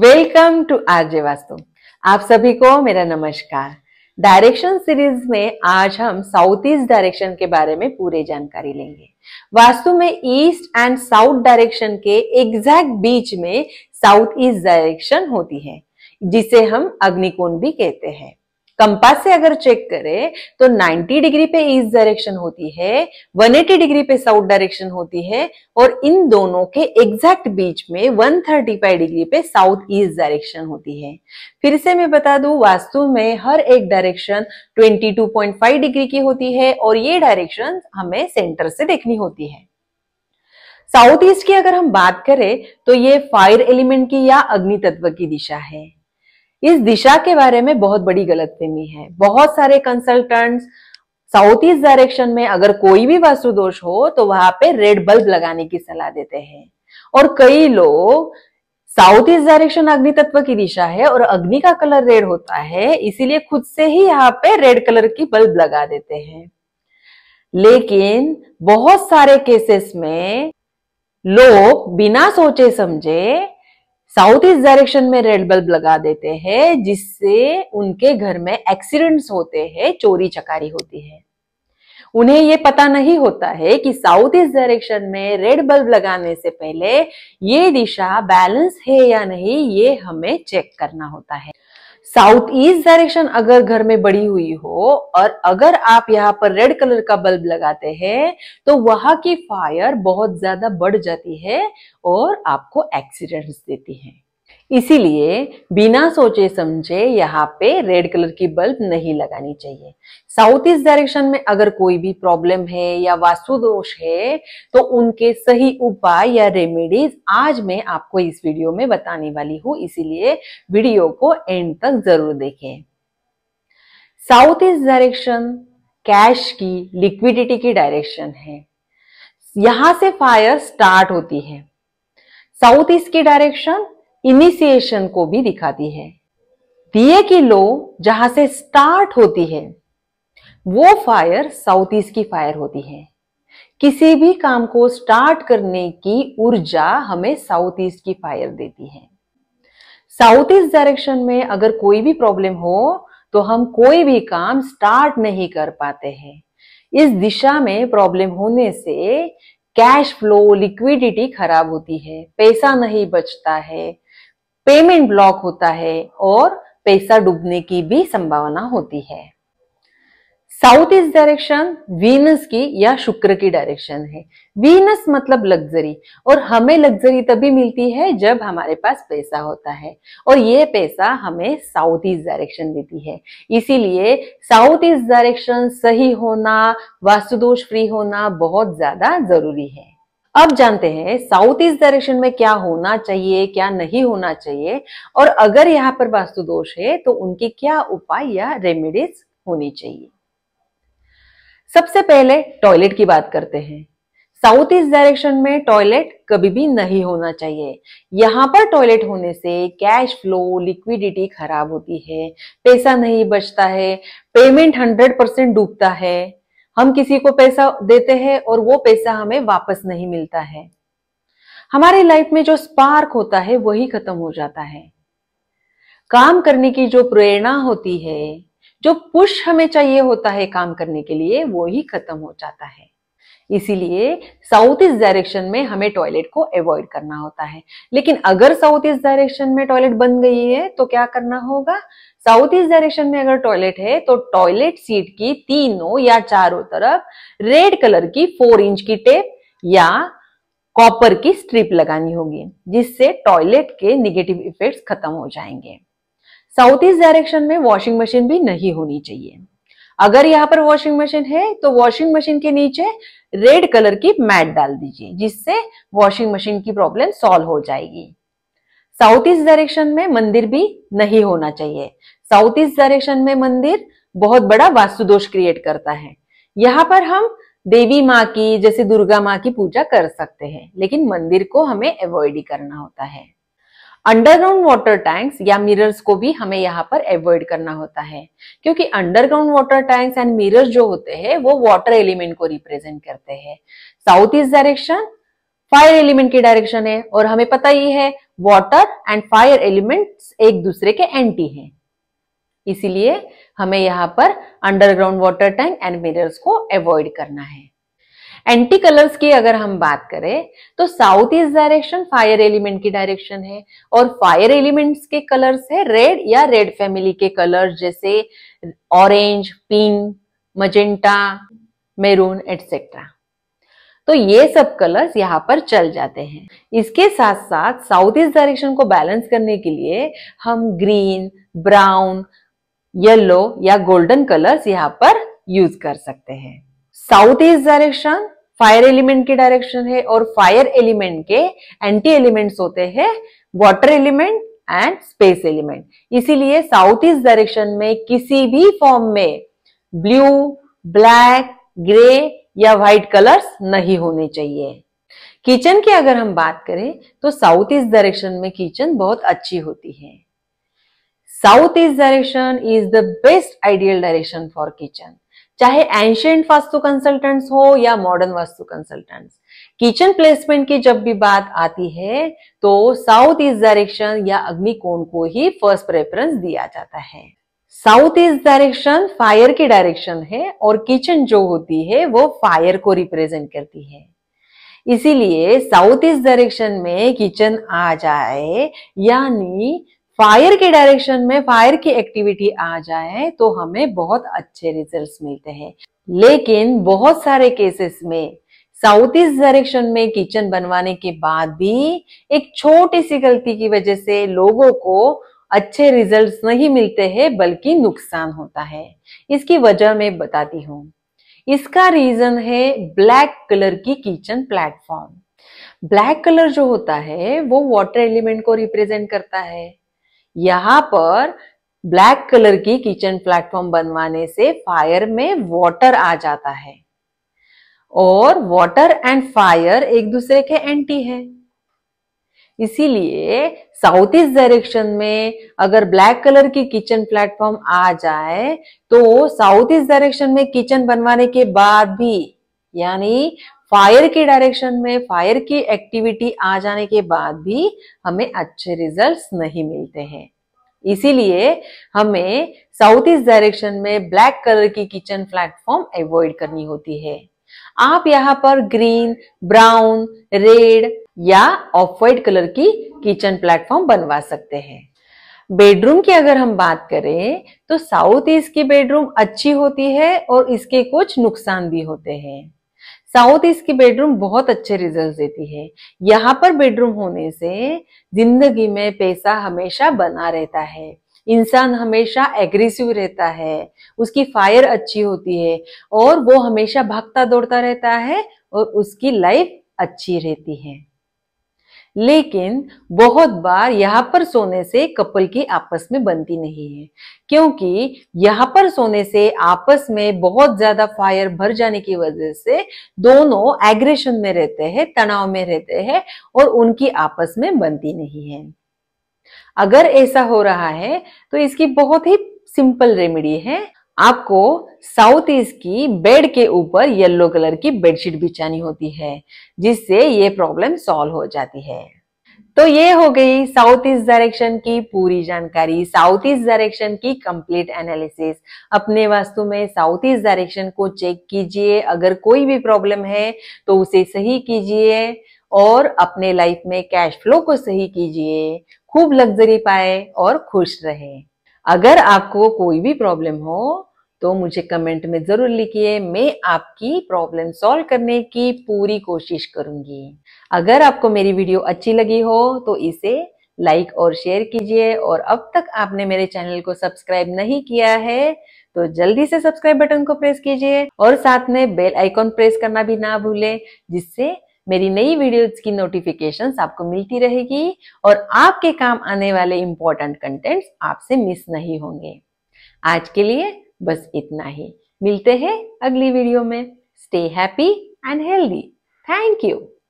welcome to RJ vastu आप सभी को मेरा नमस्कार डायरेक्शन सीरीज में आज हम साउथ ईस्ट डायरेक्शन के बारे में पूरे जानकारी लेंगे वास्तु में ईस्ट एंड साउथ डायरेक्शन के एग्जैक्ट बीच में साउथ ईस्ट डायरेक्शन होती है जिसे हम अग्निकोण भी कहते हैं कंपास से अगर चेक करें तो 90 डिग्री पे ईस्ट डायरेक्शन होती है 180 डिग्री पे साउथ डायरेक्शन होती है और इन दोनों के एग्जैक्ट बीच में 135 डिग्री पे साउथ ईस्ट डायरेक्शन होती है फिर से मैं बता दू वास्तु में हर एक डायरेक्शन 22.5 डिग्री की होती है और ये डायरेक्शन हमें सेंटर से देखनी होती है साउथ ईस्ट की अगर हम बात करें तो ये फायर एलिमेंट की या अग्नि तत्व की दिशा है इस दिशा के बारे में बहुत बड़ी गलतफहमी है बहुत सारे कंसल्टेंट्स साउथ ईस्ट डायरेक्शन में अगर कोई भी वास्तु दोष हो तो वहां पे रेड बल्ब लगाने की सलाह देते हैं और कई लोग साउथ ईस्ट डायरेक्शन अग्नि तत्व की दिशा है और अग्नि का कलर रेड होता है इसीलिए खुद से ही यहाँ पे रेड कलर की बल्ब लगा देते हैं लेकिन बहुत सारे केसेस में लोग बिना सोचे समझे साउथ ईस्ट डायरेक्शन में रेड बल्ब लगा देते हैं जिससे उनके घर में एक्सीडेंट्स होते हैं चोरी चकारी होती है उन्हें ये पता नहीं होता है कि साउथ ईस्ट डायरेक्शन में रेड बल्ब लगाने से पहले ये दिशा बैलेंस है या नहीं ये हमें चेक करना होता है साउथ ईस्ट डायरेक्शन अगर घर में बड़ी हुई हो और अगर आप यहाँ पर रेड कलर का बल्ब लगाते हैं तो वहां की फायर बहुत ज्यादा बढ़ जाती है और आपको एक्सीडेंट्स देती है इसीलिए बिना सोचे समझे यहाँ पे रेड कलर की बल्ब नहीं लगानी चाहिए साउथ ईस्ट डायरेक्शन में अगर कोई भी प्रॉब्लम है या वास्तु दोष है तो उनके सही उपाय या रेमेडीज आज मैं आपको इस वीडियो में बताने वाली हूँ इसीलिए वीडियो को एंड तक जरूर देखें साउथ ईस्ट डायरेक्शन कैश की लिक्विडिटी की डायरेक्शन है यहां से फायर स्टार्ट होती है साउथ ईस्ट की डायरेक्शन इनिशिएशन को भी दिखाती है दिए की लो जहां से स्टार्ट होती है वो फायर साउथ ईस्ट की फायर होती है किसी भी काम को स्टार्ट करने की ऊर्जा हमें साउथ ईस्ट की फायर देती है साउथ ईस्ट डायरेक्शन में अगर कोई भी प्रॉब्लम हो तो हम कोई भी काम स्टार्ट नहीं कर पाते हैं इस दिशा में प्रॉब्लम होने से कैश फ्लो लिक्विडिटी खराब होती है पैसा नहीं बचता है पेमेंट ब्लॉक होता है और पैसा डूबने की भी संभावना होती है साउथ ईस्ट डायरेक्शन वीनस की या शुक्र की डायरेक्शन है वीनस मतलब लग्जरी और हमें लग्जरी तभी मिलती है जब हमारे पास पैसा होता है और ये पैसा हमें साउथ ईस्ट डायरेक्शन देती है इसीलिए साउथ ईस्ट डायरेक्शन सही होना वास्तुदोष फ्री होना बहुत ज्यादा जरूरी है अब जानते हैं साउथ ईस्ट डायरेक्शन में क्या होना चाहिए क्या नहीं होना चाहिए और अगर यहाँ पर वास्तु दोष है तो उनके क्या उपाय या रेमेडीज होनी चाहिए सबसे पहले टॉयलेट की बात करते हैं साउथ ईस्ट डायरेक्शन में टॉयलेट कभी भी नहीं होना चाहिए यहाँ पर टॉयलेट होने से कैश फ्लो लिक्विडिटी खराब होती है पैसा नहीं बचता है पेमेंट 100 परसेंट डूबता है हम किसी को पैसा देते हैं और वो पैसा हमें वापस नहीं मिलता है हमारे लाइफ में जो स्पार्क होता है वही खत्म हो जाता है काम करने की जो प्रेरणा होती है जो पुश हमें चाहिए होता है काम करने के लिए वो ही खत्म हो जाता है इसीलिए साउथ ईस्ट डायरेक्शन में हमें टॉयलेट को अवॉइड करना होता है लेकिन अगर साउथ ईस्ट डायरेक्शन में टॉयलेट बन गई है तो क्या करना होगा साउथ ईस्ट डायरेक्शन में अगर टॉयलेट है तो टॉयलेट सीट की तीनों या चारों तरफ रेड कलर की फोर इंच की टेप या कॉपर की स्ट्रिप लगानी होगी जिससे टॉयलेट के निगेटिव इफेक्ट खत्म हो जाएंगे साउथ ईस्ट डायरेक्शन में वॉशिंग मशीन भी नहीं होनी चाहिए अगर यहाँ पर वॉशिंग मशीन है तो वॉशिंग मशीन के नीचे रेड कलर की मैट डाल दीजिए जिससे वॉशिंग मशीन की प्रॉब्लम सॉल्व हो जाएगी साउथ ईस्ट डायरेक्शन में मंदिर भी नहीं होना चाहिए साउथ ईस्ट डायरेक्शन में मंदिर बहुत बड़ा वास्तु दोष क्रिएट करता है यहाँ पर हम देवी माँ की जैसे दुर्गा माँ की पूजा कर सकते हैं लेकिन मंदिर को हमें अवॉइड ही करना होता है अंडरग्राउंड वाटर टैंक्स या मिरर्स को भी हमें यहाँ पर एवॉइड करना होता है क्योंकि underground water tanks and mirrors जो होते हैं वो वाटर एलिमेंट को रिप्रेजेंट करते हैं south east direction fire element की डायरेक्शन है और हमें पता ही है वाटर एंड फायर एलिमेंट्स एक दूसरे के एंटी हैं इसीलिए हमें यहाँ पर underground water tank and mirrors को अवॉइड करना है एंटी कलर्स की अगर हम बात करें तो south east direction fire element की डायरेक्शन है और फायर एलिमेंट्स के कलर्स है रेड या रेड फैमिली के कलर्स जैसे orange pink magenta maroon etcetera तो ये सब कलर्स यहाँ पर चल जाते हैं इसके साथ साथ साउथ ईस्ट डायरेक्शन को बैलेंस करने के लिए हम ग्रीन ब्राउन येलो या गोल्डन कलर्स यहाँ पर यूज कर सकते हैं south east direction fire element के डायरेक्शन है और फायर एलिमेंट के एंटी एलिमेंट्स होते हैं water element and space element इसीलिए साउथ ईस्ट डायरेक्शन में किसी भी फॉर्म में ब्लू ब्लैक ग्रे या व्हाइट कलर्स नहीं होने चाहिए किचन की अगर हम बात करें तो साउथ ईस्ट डायरेक्शन में किचन बहुत अच्छी होती है south east direction is the best ideal direction for kitchen चाहे एंशियंट वास्तु कंसल्टेंट्स हो या modern vastu consultants kitchen placement की जब भी बात आती है तो साउथ ईस्ट डायरेक्शन या अग्निकोण को ही फर्स्ट प्रेफरेंस दिया जाता है साउथ ईस्ट डायरेक्शन फायर की डायरेक्शन है और किचन जो होती है वो फायर को रिप्रेजेंट करती है इसीलिए साउथ ईस्ट डायरेक्शन में किचन आ जाए यानी फायर के डायरेक्शन में फायर की एक्टिविटी आ जाए तो हमें बहुत अच्छे रिजल्ट्स मिलते हैं लेकिन बहुत सारे केसेस में साउथ ईस्ट डायरेक्शन में किचन बनवाने के बाद भी एक छोटी सी गलती की वजह से लोगों को अच्छे रिजल्ट्स नहीं मिलते हैं बल्कि नुकसान होता है इसकी वजह मैं बताती हूँ इसका रीजन है ब्लैक कलर की किचन प्लेटफॉर्म ब्लैक कलर जो होता है वो वाटर एलिमेंट को रिप्रेजेंट करता है यहां पर ब्लैक कलर की किचन प्लेटफॉर्म बनवाने से फायर में वाटर आ जाता है और वाटर एंड फायर एक दूसरे के एंटी है इसीलिए साउथ ईस्ट डायरेक्शन में अगर ब्लैक कलर की किचन प्लेटफॉर्म आ जाए तो साउथ ईस्ट डायरेक्शन में किचन बनवाने के बाद भी यानी फायर के डायरेक्शन में फायर की एक्टिविटी आ जाने के बाद भी हमें अच्छे रिजल्ट्स नहीं मिलते हैं इसीलिए हमें साउथ ईस्ट डायरेक्शन में ब्लैक कलर की किचन प्लेटफॉर्म अवॉइड करनी होती है आप यहाँ पर ग्रीन ब्राउन रेड या ऑफ वाइट कलर की किचन प्लेटफॉर्म बनवा सकते हैं बेडरूम की अगर हम बात करें तो साउथ ईस्ट की बेडरूम अच्छी होती है और इसके कुछ नुकसान भी होते हैं साउथ ईस्ट की बेडरूम बहुत अच्छे रिजल्ट देती है यहाँ पर बेडरूम होने से जिंदगी में पैसा हमेशा बना रहता है इंसान हमेशा एग्रेसिव रहता है उसकी फायर अच्छी होती है और वो हमेशा भागता दौड़ता रहता है और उसकी लाइफ अच्छी रहती है लेकिन बहुत बार यहाँ पर सोने से कपल की आपस में बनती नहीं है क्योंकि यहाँ पर सोने से आपस में बहुत ज्यादा फायर भर जाने की वजह से दोनों एग्रेशन में रहते हैं तनाव में रहते हैं और उनकी आपस में बनती नहीं है अगर ऐसा हो रहा है तो इसकी बहुत ही सिंपल रेमेडी है आपको साउथ ईस्ट की बेड के ऊपर येलो कलर की बेडशीट बिछानी होती है जिससे ये प्रॉब्लम सॉल्व हो जाती है तो ये हो गई साउथ ईस्ट डायरेक्शन की पूरी जानकारी साउथ ईस्ट डायरेक्शन की कंप्लीट एनालिसिस अपने वास्तु में साउथ ईस्ट डायरेक्शन को चेक कीजिए अगर कोई भी प्रॉब्लम है तो उसे सही कीजिए और अपने लाइफ में कैश फ्लो को सही कीजिए खूब लग्जरी पाए और खुश रहें अगर आपको कोई भी प्रॉब्लम हो तो मुझे कमेंट में जरूर लिखिए मैं आपकी प्रॉब्लम सॉल्व करने की पूरी कोशिश करूंगी अगर आपको मेरी वीडियो अच्छी लगी हो तो इसे लाइक और शेयर कीजिए और अब तक आपने मेरे चैनल को सब्सक्राइब नहीं किया है तो जल्दी से सब्सक्राइब बटन को प्रेस कीजिए और साथ में बेल आइकॉन प्रेस करना भी ना भूले जिससे मेरी नई वीडियोस की नोटिफिकेशन आपको मिलती रहेगी और आपके काम आने वाले इंपॉर्टेंट कंटेंट्स आपसे मिस नहीं होंगे आज के लिए बस इतना ही मिलते हैं अगली वीडियो में stay happy and healthy thank you